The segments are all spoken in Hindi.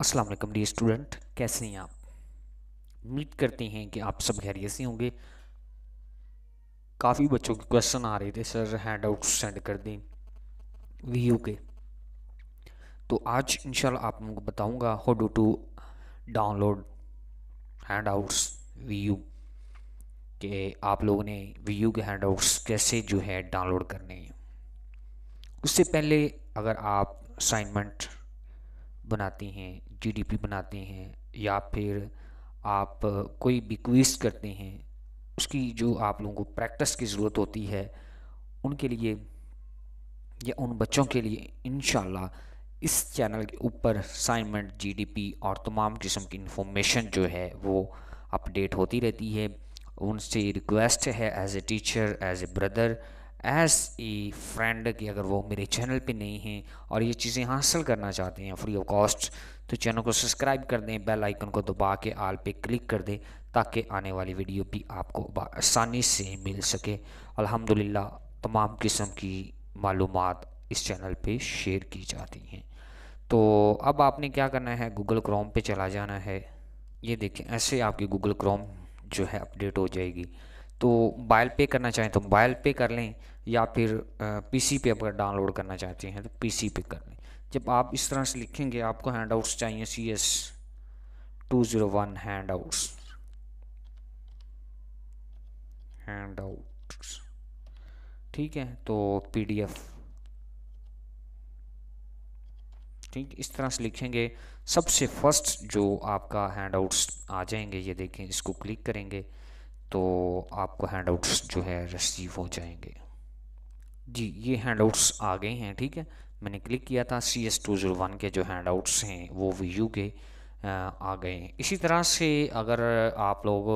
असलम डी स्टूडेंट कैसे हैं आप उम्मीद करते हैं कि आप सब खैरियत से होंगे काफ़ी बच्चों के क्वेश्चन आ रहे थे सर हैंड आउट सेंड कर दें वी के तो आज इंशाल्लाह आप उनको बताऊँगा how do to download handouts V U के आप लोगों ने वी यू के हैंड आउट्स कैसे जो है डाउनलोड करने हैं उससे पहले अगर आप असाइनमेंट बनाते हैं जीडीपी बनाते हैं या फिर आप कोई भी क्विज करते हैं उसकी जो आप लोगों को प्रैक्टिस की ज़रूरत होती है उनके लिए या उन बच्चों के लिए इन इस चैनल के ऊपर असाइनमेंट जीडीपी और तमाम किस्म की इन्फॉर्मेशन जो है वो अपडेट होती रहती है उनसे रिक्वेस्ट है as a teacher as a brother as a friend कि अगर वो मेरे चैनल पे नहीं हैं और ये चीज़ें हासिल करना चाहते हैं फ्री ऑफ कॉस्ट तो चैनल को सब्सक्राइब कर दें बेल आइकन को दबा के आल पे क्लिक कर दें ताकि आने वाली वीडियो भी आपको आसानी से मिल सके अल्हम्दुलिल्लाह तमाम किस्म की मालूम इस चैनल पे शेयर की जाती हैं तो अब आपने क्या करना है गूगल क्रोम पर चला जाना है ये देखें ऐसे आपकी गूगल क्रोम जो है अपडेट हो जाएगी तो बायल पे करना चाहें तो मोबाइल पे कर लें या फिर पीसी पे अगर डाउनलोड करना चाहते हैं तो पीसी पे कर लें जब आप इस तरह से लिखेंगे आपको हैंड आउट्स चाहिए C S two zero one handouts handouts ठीक है तो पीडीएफ ठीक इस तरह से लिखेंगे सबसे फर्स्ट जो आपका हैंड आउट्स आ जाएंगे ये देखें इसको क्लिक करेंगे तो आपको हैंड आउट्स जो है रिसीव हो जाएंगे जी ये हैंड आउट्स आ गए हैं ठीक है मैंने क्लिक किया था C S two zero one के जो हैंड आउट्स हैं वो वी यू के आ गए हैं इसी तरह से अगर आप लोग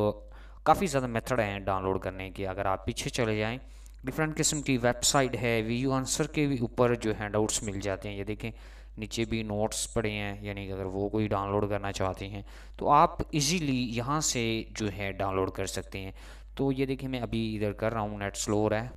काफ़ी ज़्यादा मेथड हैं डाउनलोड करने के अगर आप पीछे चले जाएँ डिफरेंट किस्म की वेबसाइट है वी यू आंसर के भी ऊपर जो हैंड आउट्स मिल जाते हैं ये देखें नीचे भी नोट्स पड़े हैं यानी कि अगर वो कोई डाउनलोड करना चाहते हैं तो आप इजीली यहाँ से जो है डाउनलोड कर सकते हैं तो ये देखिए मैं अभी इधर कर रहा हूँ नेट स्लो रहा है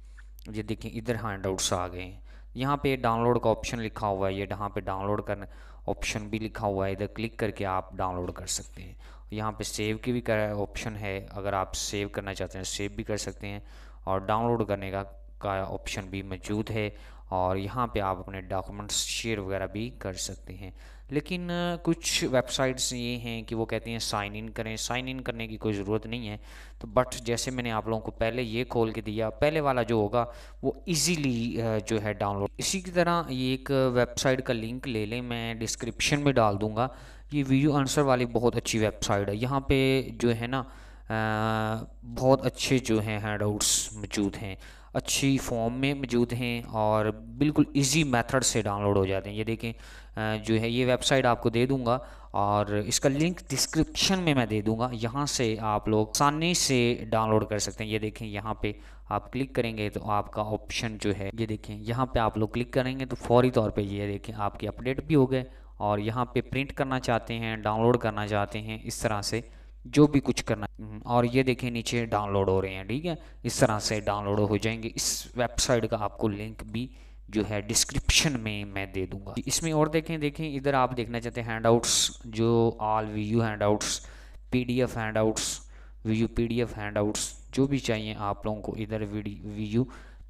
ये देखिए इधर हैंड आउट्स आ गए हैं यहाँ पे डाउनलोड का ऑप्शन लिखा हुआ है ये यहाँ पे डाउनलोड कर ऑप्शन भी लिखा हुआ है इधर क्लिक करके आप डाउनलोड कर सकते हैं यहाँ पे सेव की भी ऑप्शन है अगर आप सेव करना चाहते हैं सेव भी कर सकते हैं और डाउनलोड करने का का ऑप्शन भी मौजूद है और यहाँ पे आप अपने डॉक्यूमेंट्स शेयर वगैरह भी कर सकते हैं लेकिन कुछ वेबसाइट्स ये हैं कि वो कहती हैं साइन इन करें साइन इन करने की कोई ज़रूरत नहीं है तो बट जैसे मैंने आप लोगों को पहले ये खोल के दिया पहले वाला जो होगा वो इजीली जो है डाउनलोड इसी की तरह ये एक वेबसाइट का लिंक ले लें मैं डिस्क्रिप्शन में डाल दूँगा ये वीडियो आंसर वाली बहुत अच्छी वेबसाइट है यहाँ पर जो है ना आ, बहुत अच्छे जो हैं हैंड आउट्स मौजूद हैं अच्छी फॉर्म में मौजूद हैं और बिल्कुल इजी मेथड से डाउनलोड हो जाते हैं ये देखें जो है ये वेबसाइट आपको दे दूंगा और इसका लिंक डिस्क्रिप्शन में मैं दे दूंगा यहाँ से आप लोग आसानी से डाउनलोड कर सकते हैं ये देखें यहाँ पे आप क्लिक करेंगे तो आपका ऑप्शन जो है ये देखें यहाँ पे आप लोग क्लिक करेंगे तो फौरी तौर पे ये देखें आपके अपडेट भी हो गए और यहाँ पे प्रिंट करना चाहते हैं डाउनलोड करना चाहते हैं इस तरह से जो भी कुछ करना है हम्म, और ये देखें नीचे डाउनलोड हो रहे हैं ठीक है इस तरह से डाउनलोड हो जाएंगे इस वेबसाइट का आपको लिंक भी जो है डिस्क्रिप्शन में मैं दे दूंगा इसमें और देखें देखें इधर आप देखना चाहते हैं हैंड आउट्स जो all V U handouts P D F handouts V U P D F handouts जो भी चाहिए आप लोगों को इधर वी यू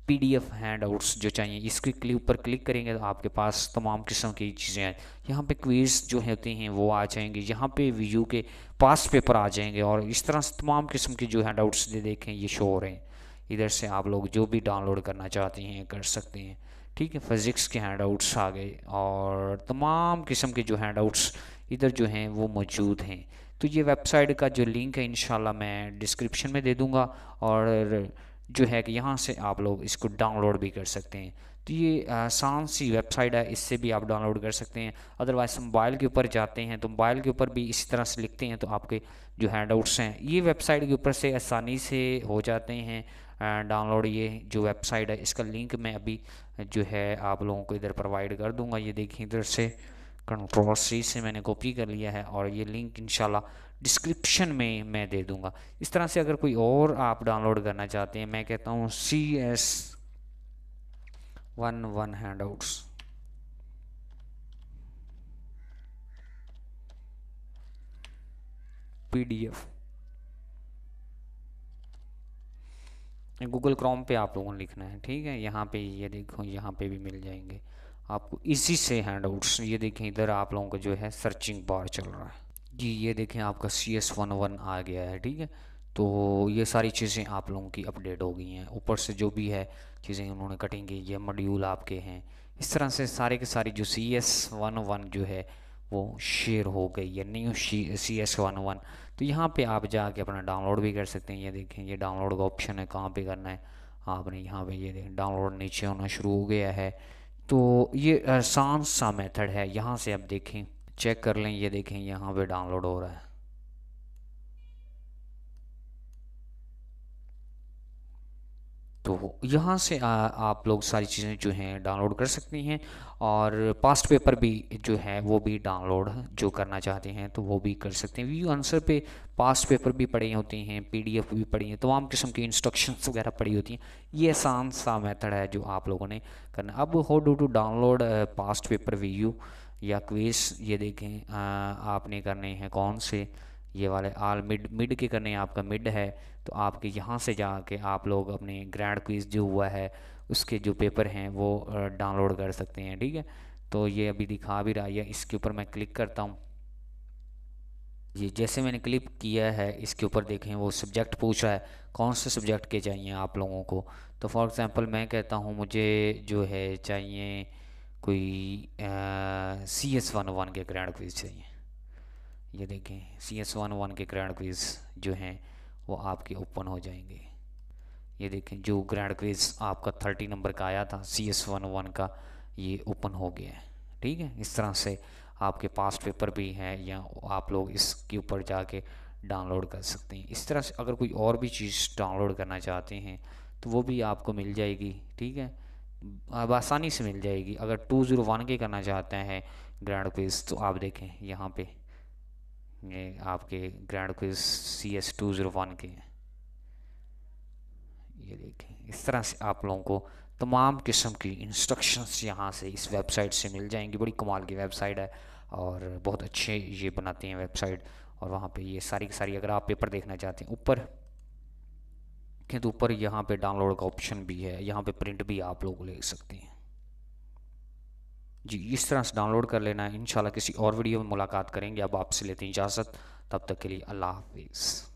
पीडीएफ हैंडआउट्स जो चाहिए इसके क्लिक ऊपर क्लिक करेंगे तो आपके पास तमाम किस्म की चीज़ें हैं यहाँ पे क्वीज़ जो होती हैं वो आ जाएंगे यहाँ पे व्यू के पास पेपर आ जाएंगे और इस तरह से तमाम किस्म के जो हैंडआउट्स दे देखें ये शो हो रहे हैं इधर से आप लोग जो भी डाउनलोड करना चाहते हैं कर सकते हैं ठीक है फिज़िक्स के हैंड आ गए और तमाम किस्म के जो हैंड इधर जो हैं वो मौजूद हैं तो ये वेबसाइट का जो लिंक है इन मैं डिस्क्रिप्शन में दे दूँगा और जो है कि यहाँ से आप लोग इसको डाउनलोड भी कर सकते हैं तो ये आसान सी वेबसाइट है इससे भी आप डाउनलोड कर सकते हैं अदरवाइज मोबाइल के ऊपर जाते हैं तो मोबाइल के ऊपर भी इसी तरह से लिखते हैं तो आपके जो हैंड आउट्स हैं ये वेबसाइट के ऊपर से आसानी से हो जाते हैं डाउनलोड ये जो वेबसाइट है इसका लिंक मैं अभी जो है आप लोगों को इधर प्रोवाइड कर दूंगा ये देखिए इधर से कंट्रोल सी से मैंने कॉपी कर लिया है और ये लिंक इनशाला डिस्क्रिप्शन में मैं दे दूंगा इस तरह से अगर कोई और आप डाउनलोड करना चाहते हैं मैं कहता हूँ C S one one handouts P Google Chrome पे आप लोगों ने लिखना है ठीक है यहाँ पे ये देखो यहाँ पे भी मिल जाएंगे आपको इसी से हैंड आउट्स ये देखें इधर आप लोगों का जो है सर्चिंग बार चल रहा है जी ये देखें आपका सी एस वन वन आ गया है ठीक है तो ये सारी चीज़ें आप लोगों की अपडेट हो गई हैं ऊपर से जो भी है चीज़ें उन्होंने कटिंग की ये मॉड्यूल आपके हैं इस तरह से सारे के सारी जो सी एस वन वन जो है वो शेयर हो गई है new C S one one तो यहाँ पे आप जाके अपना डाउनलोड भी कर सकते हैं ये देखें ये डाउनलोड का ऑप्शन है कहाँ पर करना है आपने यहाँ पर ये देखें डाउनलोड नीचे होना शुरू हो गया है तो ये आसान सा मेथड है यहाँ से आप देखें चेक कर लें ये देखें यहाँ पे डाउनलोड हो रहा है तो यहाँ से आ, आप लोग सारी चीज़ें जो हैं डाउनलोड कर सकते हैं और पास्ट पेपर भी जो है वो भी डाउनलोड जो करना चाहते हैं तो वो भी कर सकते हैं व्यू आंसर पे पास्ट पेपर भी पड़े होते हैं पीडीएफ भी पड़ी हैं तमाम किस्म की इंस्ट्रक्शंस वगैरह पड़ी होती हैं ये आसान सा मेथड है जो आप लोगों ने करना अब how do to download past paper view या क्वेज ये देखें आ, आपने करने हैं कौन से ये वाले आल मिड मिड के करने आपका मिड है तो आपके यहाँ से जा कर आप लोग अपने ग्रैंड क्विज जो हुआ है उसके जो पेपर हैं वो डाउनलोड कर सकते हैं ठीक है तो ये अभी दिखा भी रहा है इसके ऊपर मैं क्लिक करता हूँ ये जैसे मैंने क्लिक किया है इसके ऊपर देखें वो सब्जेक्ट पूछ रहा है कौन से सब्जेक्ट के चाहिए आप लोगों को तो फॉर एग्ज़ाम्पल मैं कहता हूँ मुझे जो है चाहिए कोई सी एस वन वन के ग्रैंड क्विज चाहिए ये देखें सी एस वन वन के ग्रैंड क्विज जो हैं वो आपके ओपन हो जाएंगे ये देखें जो ग्रैंड क्विज आपका थर्टी नंबर का आया था सी एस वन वन का ये ओपन हो गया है ठीक है इस तरह से आपके पास्ट पेपर भी हैं या आप लोग इसके ऊपर जाके डाउनलोड कर सकते हैं इस तरह से अगर कोई और भी चीज़ डाउनलोड करना चाहते हैं तो वो भी आपको मिल जाएगी ठीक है अब आसानी से मिल जाएगी अगर टू ज़ीरो वन के करना चाहते हैं ग्रैंड क्विज तो आप देखें यहाँ पे में आपके grand quiz C S two zero one के ये देखें इस तरह से आप लोगों को तमाम किस्म की इंस्ट्रक्शंस यहाँ से इस वेबसाइट से मिल जाएंगी बड़ी कमाल की वेबसाइट है और बहुत अच्छे ये बनाते हैं वेबसाइट और वहाँ पे ये सारी की सारी अगर आप पेपर देखना चाहते हैं ऊपर किंतु तो ऊपर यहाँ पे डाउनलोड का ऑप्शन भी है यहाँ पे प्रिंट भी आप लोग ले सकते हैं जी इस तरह से डाउनलोड कर लेना है इन किसी और वीडियो में मुलाकात करेंगे अब आपसे लेते हैं इजाज़त तब तक के लिए अल्लाह हाफिज़